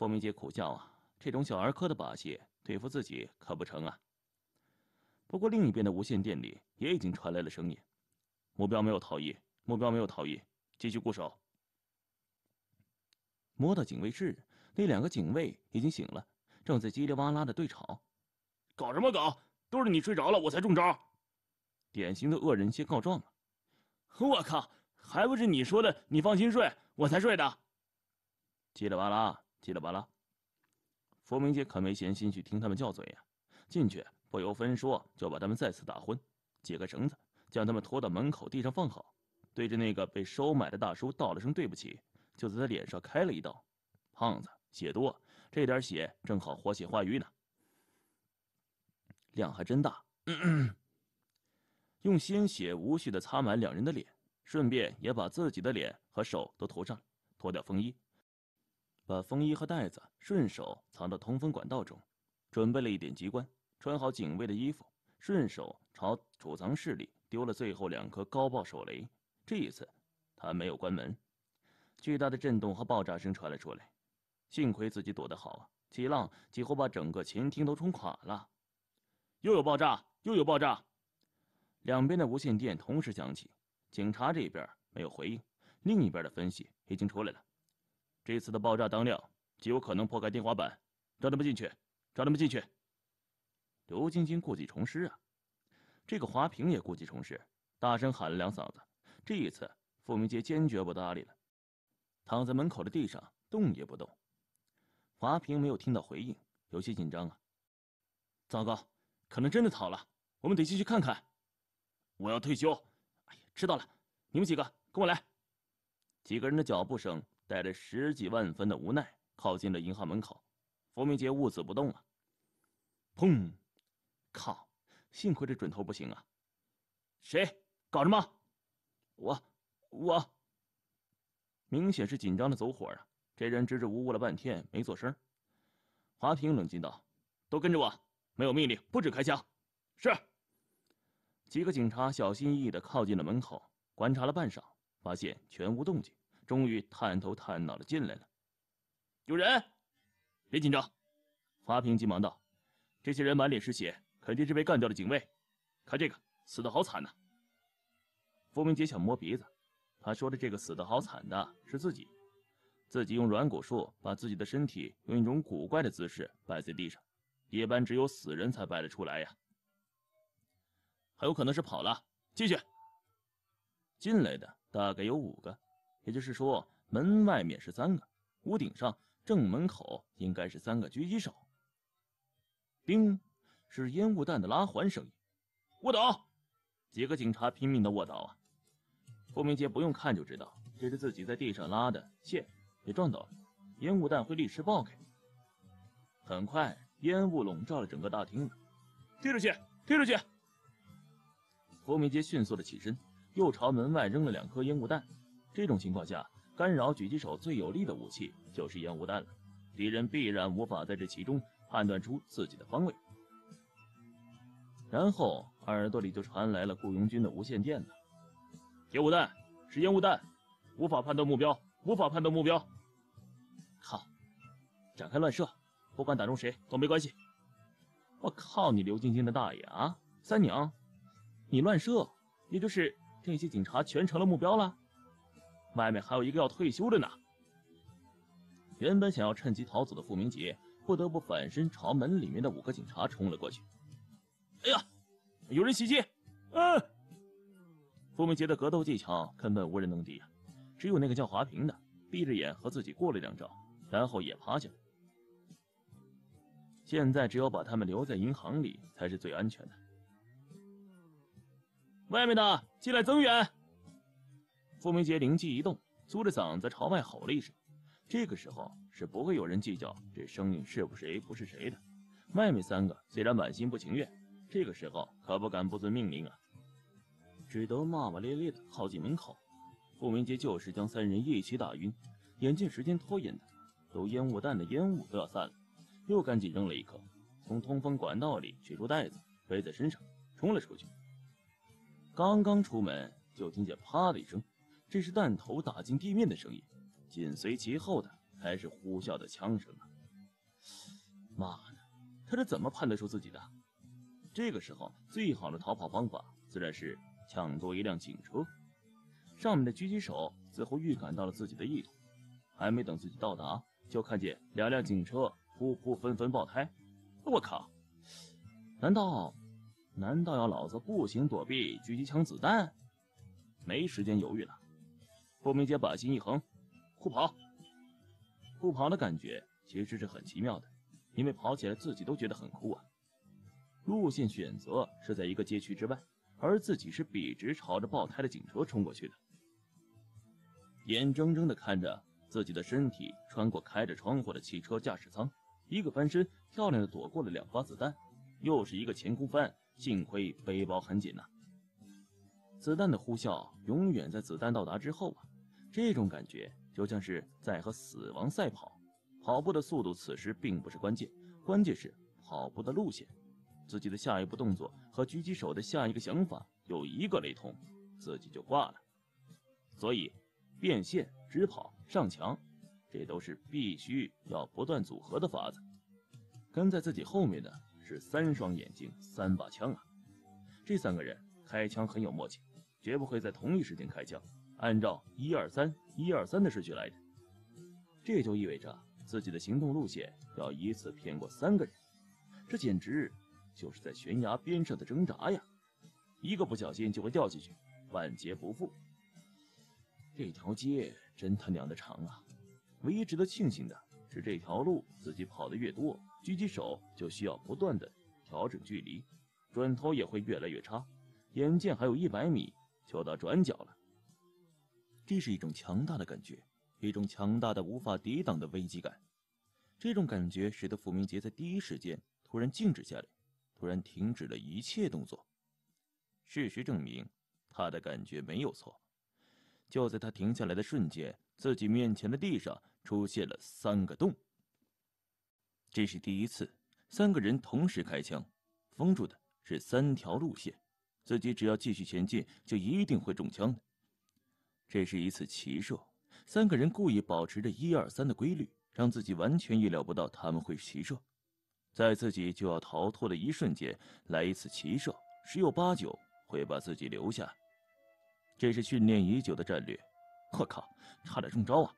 凤鸣姐苦笑啊，这种小儿科的把戏对付自己可不成啊。不过另一边的无线电里也已经传来了声音，目标没有逃逸，目标没有逃逸，继续固守。摸到警卫室，那两个警卫已经醒了，正在叽里哇啦的对吵，搞什么搞？都是你睡着了，我才中招。典型的恶人先告状了。我靠，还不是你说的，你放心睡，我才睡的。叽里哇啦。叽里吧啦，佛明杰可没闲心去听他们叫嘴呀。进去不由分说就把他们再次打昏，解个绳子，将他们拖到门口地上放好，对着那个被收买的大叔道了声对不起，就在他脸上开了一刀。胖子血多，这点血正好活血化瘀呢。量还真大，用鲜血无序的擦满两人的脸，顺便也把自己的脸和手都涂上，脱掉风衣。把风衣和袋子顺手藏到通风管道中，准备了一点机关，穿好警卫的衣服，顺手朝储藏室里丢了最后两颗高爆手雷。这一次他没有关门，巨大的震动和爆炸声传了出来，幸亏自己躲得好啊！浪几乎把整个前厅都冲垮了。又有爆炸，又有爆炸，两边的无线电同时响起，警察这边没有回应，另一边的分析已经出来了。这次的爆炸当量极有可能破开天花板，抓他们进去，抓他们进去。刘晶晶故技重施啊，这个华平也故技重施，大声喊了两嗓子。这一次，傅明杰坚决不搭理了，躺在门口的地上动也不动。华平没有听到回应，有些紧张啊。糟糕，可能真的逃了，我们得进去看看。我要退休，哎呀，知道了，你们几个跟我来。几个人的脚步声。带着十几万分的无奈，靠近了银行门口。冯明杰兀自不动了。砰！靠，幸亏这准头不行啊！谁？搞什么？我，我。明显是紧张的走火啊！这人支支吾吾了半天，没做声。华平冷静道：“都跟着我，没有命令不准开枪。”是。几个警察小心翼翼的靠近了门口，观察了半晌，发现全无动静。终于探头探脑的进来了，有人，别紧张。花平急忙道：“这些人满脸是血，肯定是被干掉的警卫。看这个，死的好惨呐！”傅明杰想摸鼻子，他说的这个死的好惨的是自己，自己用软骨术把自己的身体用一种古怪的姿势摆在地上，一般只有死人才摆得出来呀。很有可能是跑了。进去，进来的大概有五个。也就是说，门外面是三个，屋顶上正门口应该是三个狙击手。叮，是烟雾弹的拉环声音。卧倒！几个警察拼命的卧倒啊！傅明杰不用看就知道，这是自己在地上拉的线，别撞到，烟雾弹会立时爆开。很快，烟雾笼罩了整个大厅踢出去，踢出去！傅明杰迅速的起身，又朝门外扔了两颗烟雾弹。这种情况下，干扰狙击手最有力的武器就是烟雾弹了。敌人必然无法在这其中判断出自己的方位。然后耳朵里就传来了雇佣军的无线电了：“烟雾弹，是烟雾弹，无法判断目标，无法判断目标。”靠！展开乱射，不管打中谁都没关系。我靠你刘晶晶的大爷啊！三娘，你乱射，也就是这些警察全成了目标了。外面还有一个要退休的呢。原本想要趁机逃走的傅明杰，不得不反身朝门里面的五个警察冲了过去。哎呀，有人袭击！啊！傅明杰的格斗技巧根本无人能敌，只有那个叫华平的闭着眼和自己过了两招，然后也趴下了。现在只有把他们留在银行里才是最安全的。外面的，进来增援！傅明杰灵机一动，粗着嗓子朝外吼了一声。这个时候是不会有人计较这声音是不是谁不是谁的。外面三个虽然满心不情愿，这个时候可不敢不遵命令啊，只得骂骂咧咧的靠近门口。傅明杰就是将三人一起打晕，眼见时间拖延的，都烟雾弹的烟雾都要散了，又赶紧扔了一颗，从通风管道里取出袋子背在身上，冲了出去。刚刚出门，就听见啪的一声。这是弹头打进地面的声音，紧随其后的还是呼啸的枪声啊！妈的，他是怎么判断出自己的？这个时候最好的逃跑方法自然是抢夺一辆警车。上面的狙击手似乎预感到了自己的意图，还没等自己到达，就看见两辆警车噗噗纷纷爆胎。我靠！难道难道要老子步行躲避狙击枪子弹？没时间犹豫了。不明姐把心一横，酷跑。酷跑的感觉其实是很奇妙的，因为跑起来自己都觉得很酷啊。路线选择是在一个街区之外，而自己是笔直朝着爆胎的警车冲过去的。眼睁睁地看着自己的身体穿过开着窗户的汽车驾驶舱，一个翻身，漂亮的躲过了两发子弹，又是一个前空翻，幸亏背包很紧呐。子弹的呼啸永远在子弹到达之后啊。这种感觉就像是在和死亡赛跑，跑步的速度此时并不是关键，关键是跑步的路线。自己的下一步动作和狙击手的下一个想法有一个雷同，自己就挂了。所以，变线、直跑、上墙，这都是必须要不断组合的法子。跟在自己后面的是三双眼睛、三把枪啊！这三个人开枪很有默契，绝不会在同一时间开枪。按照一二三、一二三的顺序来的，这就意味着自己的行动路线要一次骗过三个人，这简直就是在悬崖边上的挣扎呀！一个不小心就会掉进去，万劫不复。这条街真他娘的长啊！唯一值得庆幸的是，这条路自己跑得越多，狙击手就需要不断的调整距离，准头也会越来越差。眼见还有一百米就到转角了。这是一种强大的感觉，一种强大的无法抵挡的危机感。这种感觉使得傅明杰在第一时间突然静止下来，突然停止了一切动作。事实证明，他的感觉没有错。就在他停下来的瞬间，自己面前的地上出现了三个洞。这是第一次，三个人同时开枪，封住的是三条路线。自己只要继续前进，就一定会中枪的。这是一次奇射，三个人故意保持着一二三的规律，让自己完全意料不到他们会奇射，在自己就要逃脱的一瞬间来一次奇射，十有八九会把自己留下。这是训练已久的战略。我靠，差点中招啊！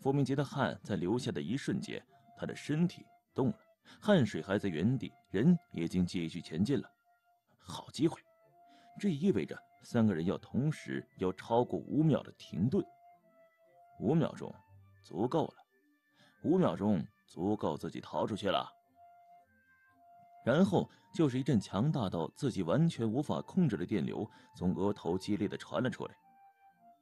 傅明杰的汗在流下的一瞬间，他的身体动了，汗水还在原地，人已经继续前进了。好机会，这意味着。三个人要同时要超过五秒的停顿，五秒钟足够了，五秒钟足够自己逃出去了。然后就是一阵强大到自己完全无法控制的电流从额头激烈的传了出来，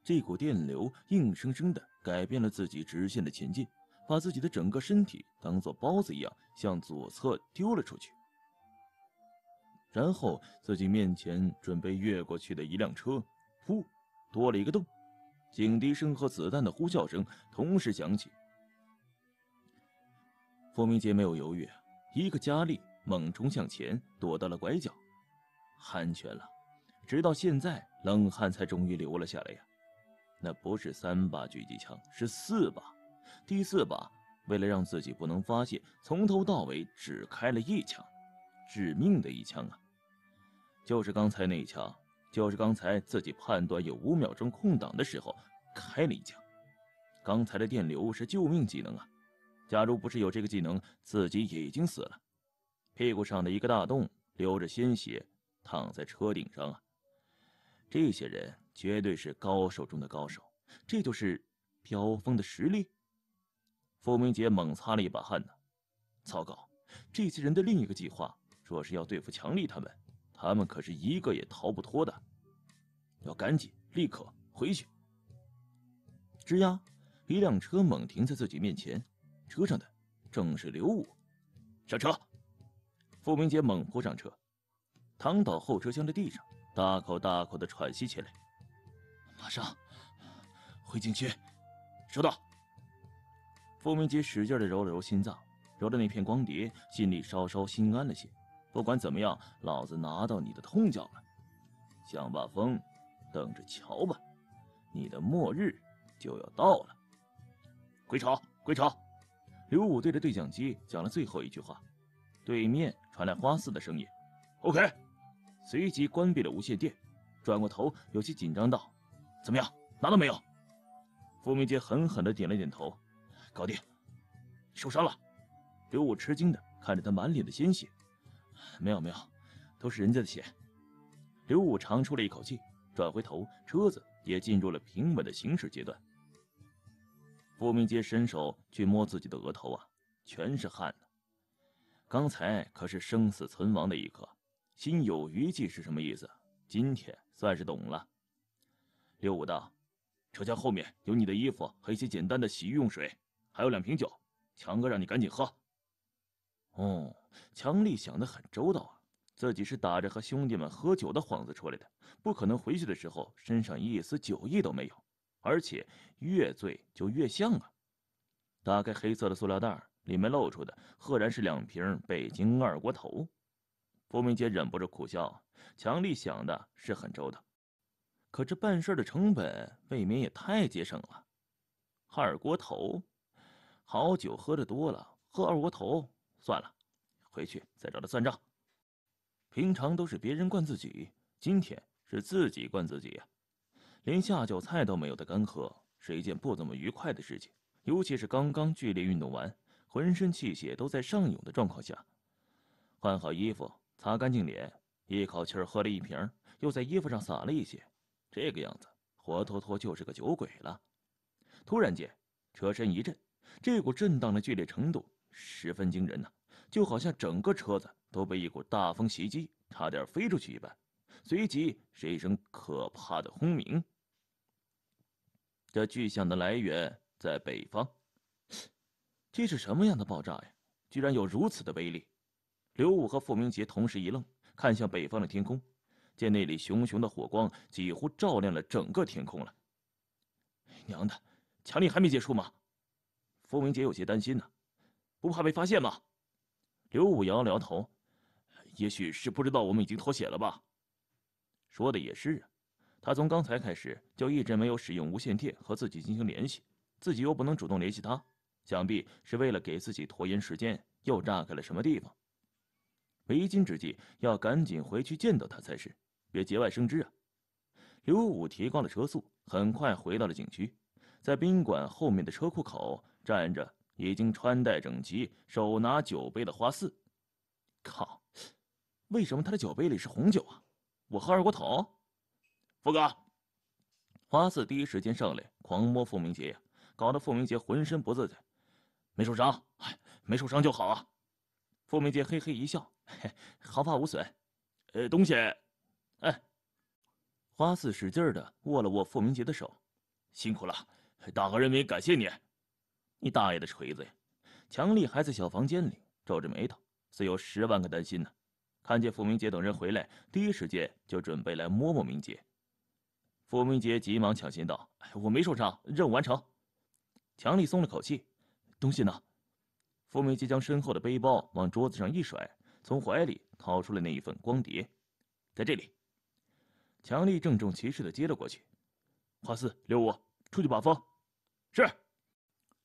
这股电流硬生生的改变了自己直线的前进，把自己的整个身体当做包子一样向左侧丢了出去。然后自己面前准备越过去的一辆车，噗，多了一个洞，警笛声和子弹的呼啸声同时响起。傅明杰没有犹豫，一个加力猛冲向前，躲到了拐角，安全了。直到现在，冷汗才终于流了下来呀。那不是三把狙击枪，是四把。第四把，为了让自己不能发现，从头到尾只开了一枪，致命的一枪啊！就是刚才那一枪，就是刚才自己判断有五秒钟空档的时候开了一枪。刚才的电流是救命技能啊！假如不是有这个技能，自己已经死了。屁股上的一个大洞，流着鲜血，躺在车顶上啊！这些人绝对是高手中的高手，这就是飘风的实力。傅明杰猛擦了一把汗呐，糟糕！这些人的另一个计划，说是要对付强力他们。他们可是一个也逃不脱的，要赶紧立刻回去。吱呀，一辆车猛停在自己面前，车上的正是刘武。上车！傅明杰猛扑上车，躺倒后车厢的地上，大口大口的喘息起来。马上回警区，收到。傅明杰使劲的揉了揉心脏，揉着那片光碟，心里稍稍心安了些。不管怎么样，老子拿到你的通脚了，想霸风，等着瞧吧，你的末日就要到了。归巢，归巢。刘武对着对讲机讲了最后一句话，对面传来花四的声音：“OK。”随即关闭了无线电，转过头，有些紧张道：“怎么样，拿到没有？”傅明杰狠狠地点了点头：“搞定。”受伤了。刘武吃惊地看着他满脸的鲜血。没有没有，都是人家的血。刘武长出了一口气，转回头，车子也进入了平稳的行驶阶段。傅明杰伸手去摸自己的额头啊，全是汗呢。刚才可是生死存亡的一刻，心有余悸是什么意思？今天算是懂了。刘武道，车厢后面有你的衣服和一些简单的洗浴用水，还有两瓶酒，强哥让你赶紧喝。哦，强力想得很周到啊！自己是打着和兄弟们喝酒的幌子出来的，不可能回去的时候身上一丝酒意都没有。而且越醉就越像啊！打开黑色的塑料袋，里面露出的赫然是两瓶北京二锅头。傅明杰忍不住苦笑：强力想的是很周到，可这办事的成本未免也太节省了。二锅头，好酒喝的多了，喝二锅头。算了，回去再找他算账。平常都是别人灌自己，今天是自己灌自己啊！连下酒菜都没有的干喝，是一件不怎么愉快的事情。尤其是刚刚剧烈运动完，浑身气血都在上涌的状况下，换好衣服，擦干净脸，一口气儿喝了一瓶，又在衣服上洒了一些，这个样子活脱脱就是个酒鬼了。突然间，车身一震，这股震荡的剧烈程度。十分惊人呐，就好像整个车子都被一股大风袭击，差点飞出去一般。随即是一声可怕的轰鸣，这巨响的来源在北方。这是什么样的爆炸呀？居然有如此的威力！刘武和付明杰同时一愣，看向北方的天空，见那里熊熊的火光几乎照亮了整个天空了。娘的，强力还没结束吗？付明杰有些担心呢。不怕被发现吗？刘武摇了摇头，也许是不知道我们已经脱险了吧。说的也是啊，他从刚才开始就一直没有使用无线电和自己进行联系，自己又不能主动联系他，想必是为了给自己拖延时间。又炸开了什么地方？为今之计，要赶紧回去见到他才是，别节外生枝啊！刘武提高了车速，很快回到了景区，在宾馆后面的车库口站着。已经穿戴整齐、手拿酒杯的花四，靠！为什么他的酒杯里是红酒啊？我喝二锅头。福哥，花四第一时间上来狂摸傅明杰呀，搞得傅明杰浑身不自在。没受伤，哎，没受伤就好啊。傅明杰嘿嘿一笑，毫发无损。呃，东西，哎。花四使劲的握了握傅明杰的手，辛苦了，党和人民感谢你。你大爷的锤子呀！强力还在小房间里皱着眉头，似有十万个担心呢。看见付明杰等人回来，第一时间就准备来摸摸明杰。付明杰急忙抢先道：“我没受伤，任务完成。”强力松了口气：“东西呢？”付明杰将身后的背包往桌子上一甩，从怀里掏出了那一份光碟：“在这里。”强力郑重其事的接了过去：“华四、刘五，出去把风。”“是。”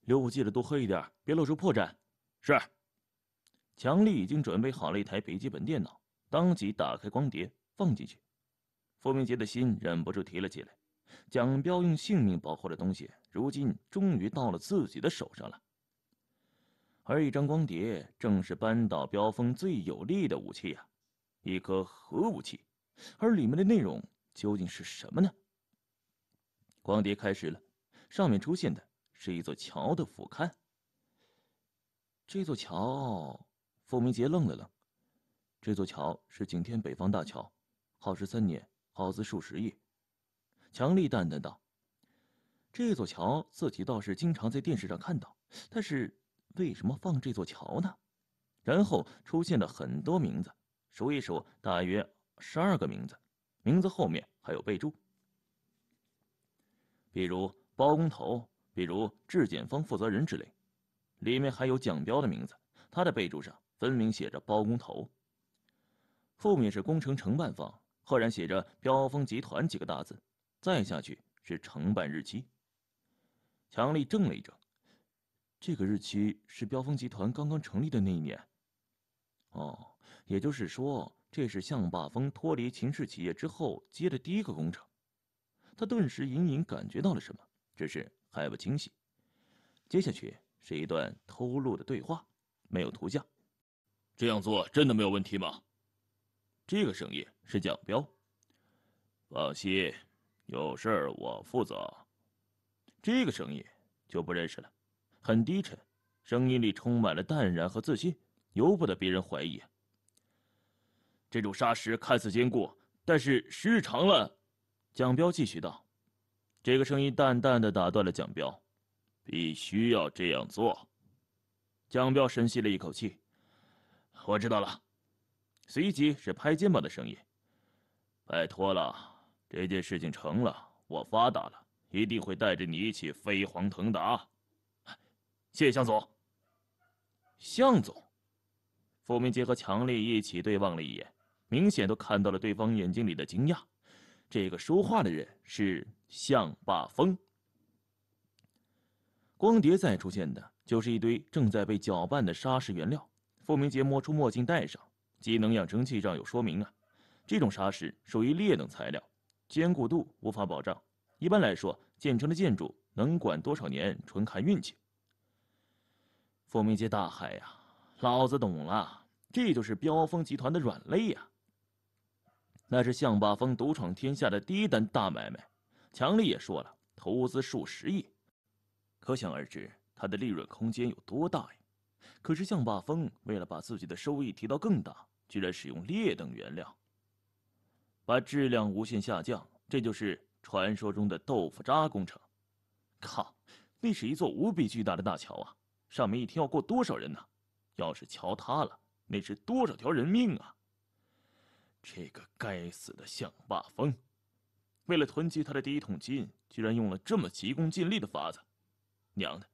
刘武，记得多喝一点，别露出破绽。是。强力已经准备好了一台笔记本电脑，当即打开光碟放进去。傅明杰的心忍不住提了起来。蒋彪用性命保护的东西，如今终于到了自己的手上了。而一张光碟，正是扳倒彪风最有力的武器呀，一颗核武器。而里面的内容究竟是什么呢？光碟开始了，上面出现的。是一座桥的俯瞰。这座桥，傅明杰愣了愣。这座桥是景天北方大桥，耗时三年，耗资数十亿。强力淡淡道：“这座桥自己倒是经常在电视上看到，但是为什么放这座桥呢？”然后出现了很多名字，数一数，大约十二个名字。名字后面还有备注，比如包工头。比如质检方负责人之类，里面还有蒋彪的名字，他的备注上分明写着包工头。后面是工程承办方，赫然写着“标峰集团”几个大字。再下去是承办日期。强力怔了一怔，这个日期是标峰集团刚刚成立的那一年。哦，也就是说，这是向霸峰脱离秦氏企业之后接的第一个工程。他顿时隐隐感觉到了什么，只是。还不清晰。接下去是一段偷录的对话，没有图像。这样做真的没有问题吗？这个生意是蒋彪。放心，有事儿我负责。这个生意就不认识了，很低沉，声音里充满了淡然和自信，由不得别人怀疑。这种砂石看似坚固，但是时日长了，蒋彪继续道。这个声音淡淡的打断了蒋彪：“必须要这样做。”蒋彪深吸了一口气：“我知道了。”随即是拍肩膀的声音：“拜托了，这件事情成了，我发达了，一定会带着你一起飞黄腾达。”谢向总，向总，傅明杰和强力一起对望了一眼，明显都看到了对方眼睛里的惊讶。这个说话的人是。象霸风。光碟再出现的，就是一堆正在被搅拌的沙石原料。傅明杰摸出墨镜戴上，机能养成器上有说明啊，这种沙石属于劣等材料，坚固度无法保障。一般来说，建成的建筑能管多少年，纯看运气。傅明杰大骇呀：“老子懂了，这就是标峰集团的软肋呀！那是向霸峰独闯天下的第一单大买卖。”强力也说了，投资数十亿，可想而知他的利润空间有多大呀！可是向霸峰为了把自己的收益提到更大，居然使用劣等原料，把质量无限下降，这就是传说中的豆腐渣工程。靠！那是一座无比巨大的大桥啊，上面一天要过多少人呢？要是桥塌了，那是多少条人命啊！这个该死的向霸峰！为了囤积他的第一桶金，居然用了这么急功近利的法子，娘的！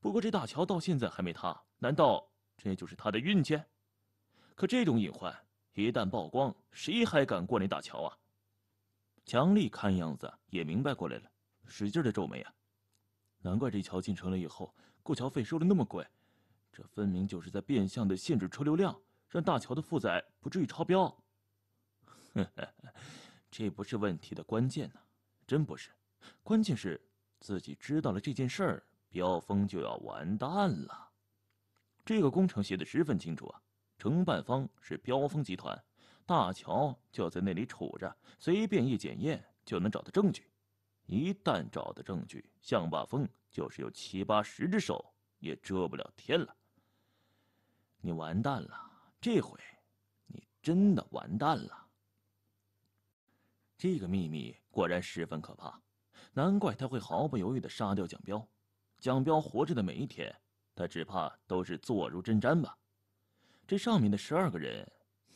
不过这大桥到现在还没塌，难道这就是他的运气？可这种隐患一旦曝光，谁还敢过那大桥啊？强力看样子也明白过来了，使劲的皱眉啊！难怪这桥进城了以后，过桥费收的那么贵，这分明就是在变相的限制车流量，让大桥的负载不至于超标。呵 呵这不是问题的关键呐，真不是。关键是自己知道了这件事儿，标风就要完蛋了。这个工程写的十分清楚啊，承办方是飙风集团，大乔就要在那里杵着，随便一检验就能找到证据。一旦找到证据，向霸峰就是有七八十只手也遮不了天了。你完蛋了，这回你真的完蛋了。这个秘密果然十分可怕，难怪他会毫不犹豫的杀掉蒋彪。蒋彪活着的每一天，他只怕都是坐如针毡吧。这上面的十二个人，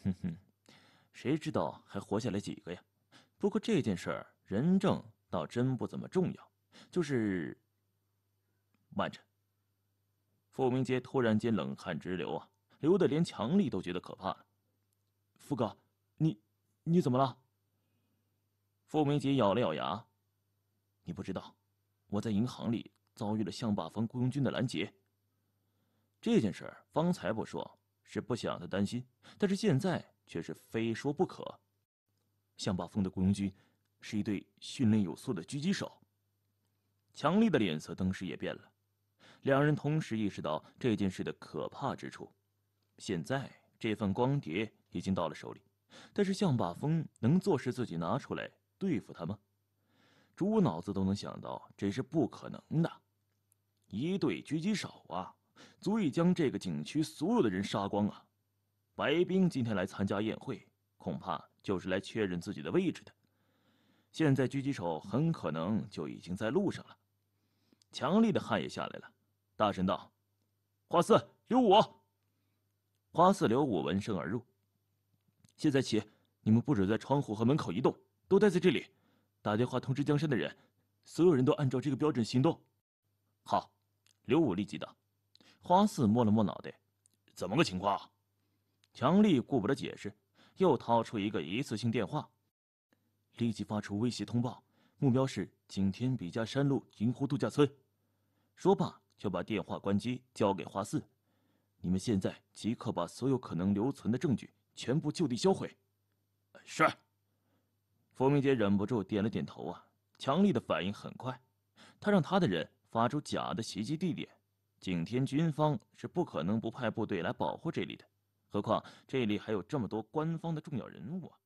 哼哼，谁知道还活下来几个呀？不过这件事儿，人证倒真不怎么重要。就是……慢着，傅明杰突然间冷汗直流啊，流的连强力都觉得可怕了。傅哥，你……你怎么了？傅明杰咬了咬牙：“你不知道，我在银行里遭遇了向霸峰雇佣军的拦截。这件事儿方才不说，是不想他担心；但是现在却是非说不可。向霸峰的雇佣军是一对训练有素的狙击手。”强力的脸色登时也变了，两人同时意识到这件事的可怕之处。现在这份光碟已经到了手里，但是向霸峰能做事，自己拿出来。对付他吗？猪脑子都能想到，这是不可能的。一队狙击手啊，足以将这个景区所有的人杀光啊！白冰今天来参加宴会，恐怕就是来确认自己的位置的。现在狙击手很可能就已经在路上了。强力的汗也下来了。大神道：“花四、留我！”花四、留我闻声而入。现在起，你们不准在窗户和门口移动。都待在这里，打电话通知江山的人，所有人都按照这个标准行动。好，刘武立即道。花四摸了摸脑袋，怎么个情况？强力顾不得解释，又掏出一个一次性电话，立即发出威胁通报，目标是景天笔家山路银湖度假村。说罢，就把电话关机，交给花四。你们现在即刻把所有可能留存的证据全部就地销毁。是。福明杰忍不住点了点头啊！强力的反应很快，他让他的人发出假的袭击地点。景天军方是不可能不派部队来保护这里的，何况这里还有这么多官方的重要人物啊！